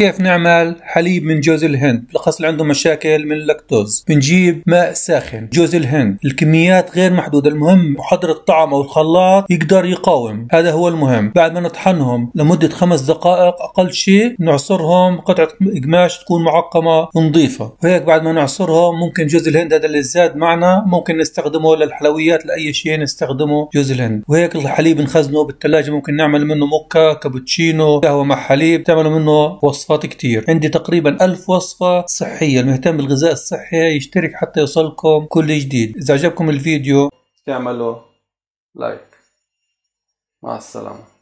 كيف نعمل حليب من جوز الهند بالاخص اللي عنده مشاكل من اللاكتوز بنجيب ماء ساخن جوز الهند الكميات غير محدودة المهم محضر الطعم أو الخلاط يقدر يقاوم هذا هو المهم بعد ما نطحنهم لمدة خمس دقائق أقل شيء نعصرهم قطعة قماش تكون معقمة نظيفة وهيك بعد ما نعصرهم ممكن جوز الهند هذا اللي زاد معنا ممكن نستخدمه للحلويات لأي شيء نستخدمه جوز الهند وهيك الحليب نخزنه بالثلاجة ممكن نعمل منه موكا كابتشينو قهوة مع حليب تعملوا منه وصفة وصفات كتير عندي تقريبا ألف وصفة صحية المهتم بالغذاء الصحي يشترك حتى يوصلكم كل جديد إذا عجبكم الفيديو تعملوا لايك مع السلامة